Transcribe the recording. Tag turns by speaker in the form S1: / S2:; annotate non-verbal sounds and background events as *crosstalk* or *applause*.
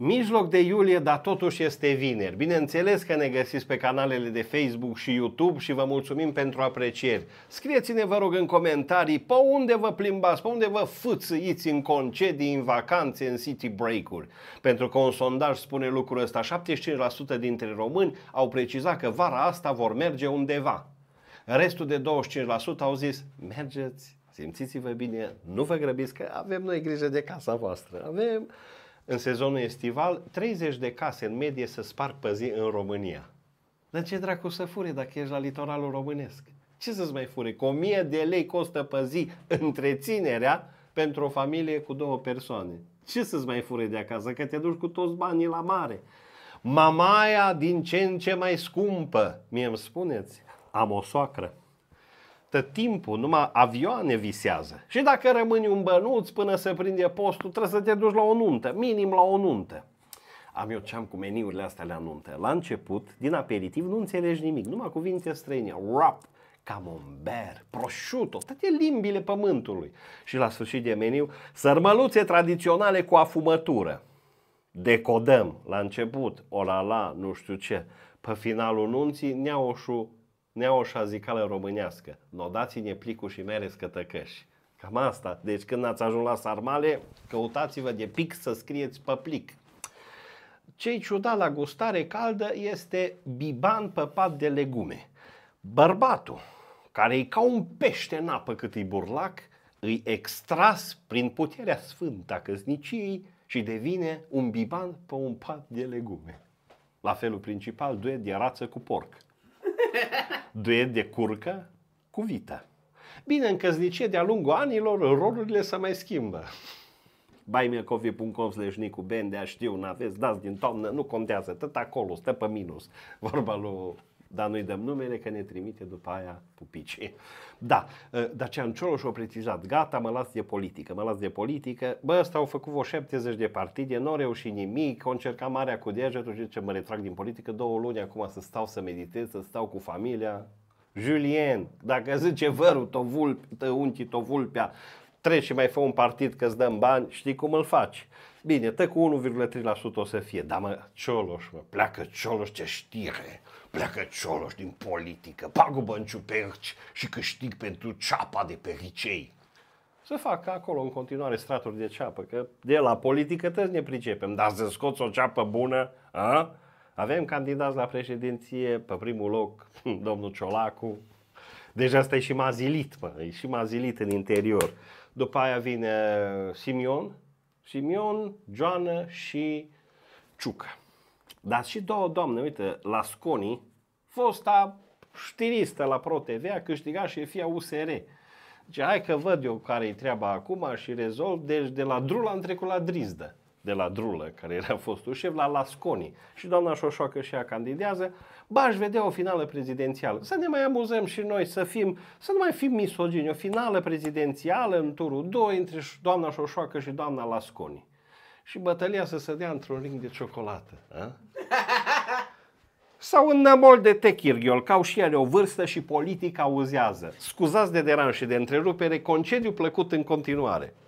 S1: mijloc de iulie, dar totuși este vineri. Bineînțeles că ne găsiți pe canalele de Facebook și YouTube și vă mulțumim pentru aprecieri. Scrieți-ne, vă rog, în comentarii pe unde vă plimbați, pe unde vă fâțâiți în concedii, în vacanțe, în city break-uri. Pentru că un sondaj spune lucrul ăsta, 75% dintre români au precizat că vara asta vor merge undeva. Restul de 25% au zis, mergeți, simțiți-vă bine, nu vă grăbiți că avem noi grijă de casa voastră. Avem în sezonul estival, 30 de case în medie se sparg pe zi în România. Dar ce dracu să fure dacă ești la litoralul românesc? Ce să-ți mai fure? Cu 1000 de lei costă pe zi întreținerea pentru o familie cu două persoane. Ce să-ți mai fure de acasă? Că te duci cu toți banii la mare. Mamaia din ce în ce mai scumpă. Mie îmi spuneți, am o soacră tot timpul numai avioane visează. Și dacă rămâni un bănuț până se prinde postul, trebuie să te duci la o nuntă, minim la o nuntă. Am eu ce am cu meniurile astea la nuntă. La început, din aperitiv, nu înțelegi nimic, numai cuvinte străine. Wrap, camembert, prosciutto, toate limbile pământului. Și la sfârșit de meniu, sărmăluțe tradiționale cu afumătură. Decodăm la început, orala, nu știu ce. Pe finalul nunții, neaușul neoșa zicală românească. Nu dați-ne plicul și mereți cătăcăși. Cam asta. Deci când ați ajuns la sarmale, căutați-vă de pic să scrieți pe plic. ce ciudat la gustare caldă este biban păpat de legume. Bărbatul, care e ca un pește în apă cât e burlac, îi extras prin puterea sfântă a căsniciei și devine un biban pe un pat de legume. La felul principal, duet de rață cu porc. *laughs* duet de curcă cu vită. Bine, în căznicie de-a lungul anilor rolurile se mai schimbă. Buymeacoffee.com slash Nicu Bendea, știu, n-aveți, dați din toamnă, nu contează, tot acolo, stă pe minus, vorba lui dar noi dăm numele că ne trimite după aia pupicii. Da, ă, ce Cioloș a precizat, gata, mă las de politică, mă las de politică. Bă, ăsta au făcut vreo 70 de partide, nu au reușit nimic, au încercat marea cu degetul și zice, mă retrag din politică două luni acum să stau să meditez, să stau cu familia, Julien, dacă zice vărul, tovul, unchi, tovulpea, treci și mai fă un partid că îți dăm bani, știi cum îl faci. Bine, tă cu 1,3% o să fie, dar mă, Cioloș, mă, pleacă Cioloș ce știre, pleacă Cioloș din politică, pagubă în ciuperci și câștig pentru ceapa de pericei. Să fac acolo în continuare straturi de ceapă, că de la politică trebuie ne pricepem, dar să scoți o ceapă bună, a? Avem candidați la președinție, pe primul loc, *laughs* domnul Ciolacu, Deja deci stai și mazilit, mă, e și mazilit în interior. După aia vine Simion, Simion, Joana și Ciuca. Dar și două doamne, uite, Lasconi, fosta știristă la ProTV, a câștigat șefia USR. Deci hai că văd eu care-i treaba acum și rezolv, deci de la Drul am trecut la Drizdă de la Drulă, care era fostul șef, la Lasconi. Și doamna Șoșoacă și ea candidează. Ba, aș vedea o finală prezidențială. Să ne mai amuzăm și noi, să fim, să nu mai fim misogini. O finală prezidențială în turul 2 între doamna Șoșoacă și doamna Lasconi. Și bătălia să se dea într-un ring de ciocolată. A? Sau un nămol de techirghiol, ca și are o vârstă și politica uzează. Scuzați de deranj și de întrerupere, concediu plăcut în continuare.